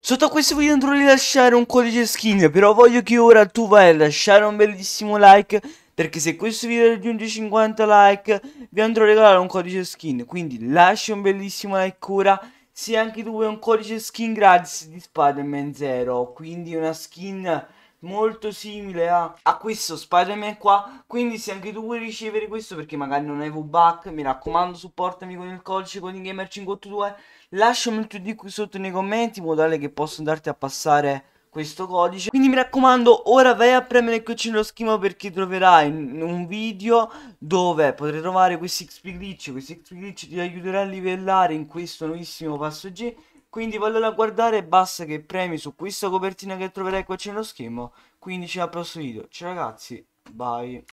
Sotto questo video andrò a rilasciare un codice skin, però voglio che ora tu vai a lasciare un bellissimo like, perché se questo video raggiunge 50 like, vi andrò a regalare un codice skin, quindi lascia un bellissimo like ora, se anche tu vuoi un codice skin gratis di Spider-Man 0, quindi una skin molto simile a, a questo Spider-Man qua. Quindi se anche tu vuoi ricevere questo perché magari non hai V-Buck, mi raccomando supportami con il codice con gamer 582 Lasciami il tuo di qui sotto nei commenti in modo tale che posso andarti a passare questo codice quindi mi raccomando ora vai a premere il cucino lo schema perché troverai un video dove potrai trovare questi XP glitch questi XP glitch ti aiuterà a livellare in questo nuovissimo passo G quindi vado a guardare e basta che premi su questa copertina che troverai qua c'è nello schermo. Quindi ci vediamo al prossimo video. Ciao ragazzi, bye.